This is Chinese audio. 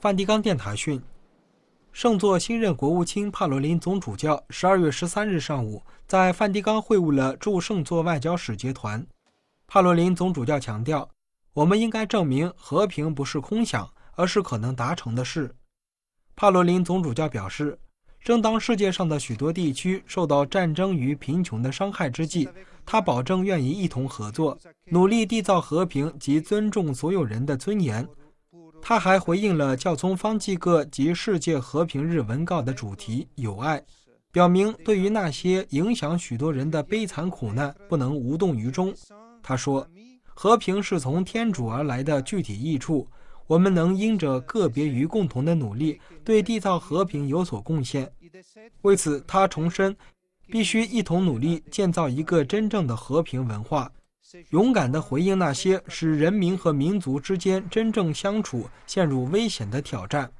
梵蒂冈电台讯，圣座新任国务卿帕罗林总主教十二月十三日上午在梵蒂冈会晤了驻圣座外交使节团。帕罗林总主教强调：“我们应该证明和平不是空想，而是可能达成的事。”帕罗林总主教表示：“正当世界上的许多地区受到战争与贫穷的伤害之际，他保证愿意一同合作，努力缔造和平及尊重所有人的尊严。”他还回应了教宗方济各及世界和平日文告的主题“友爱”，表明对于那些影响许多人的悲惨苦难不能无动于衷。他说：“和平是从天主而来的具体益处，我们能因着个别与共同的努力，对缔造和平有所贡献。为此，他重申，必须一同努力建造一个真正的和平文化。”勇敢地回应那些使人民和民族之间真正相处陷入危险的挑战。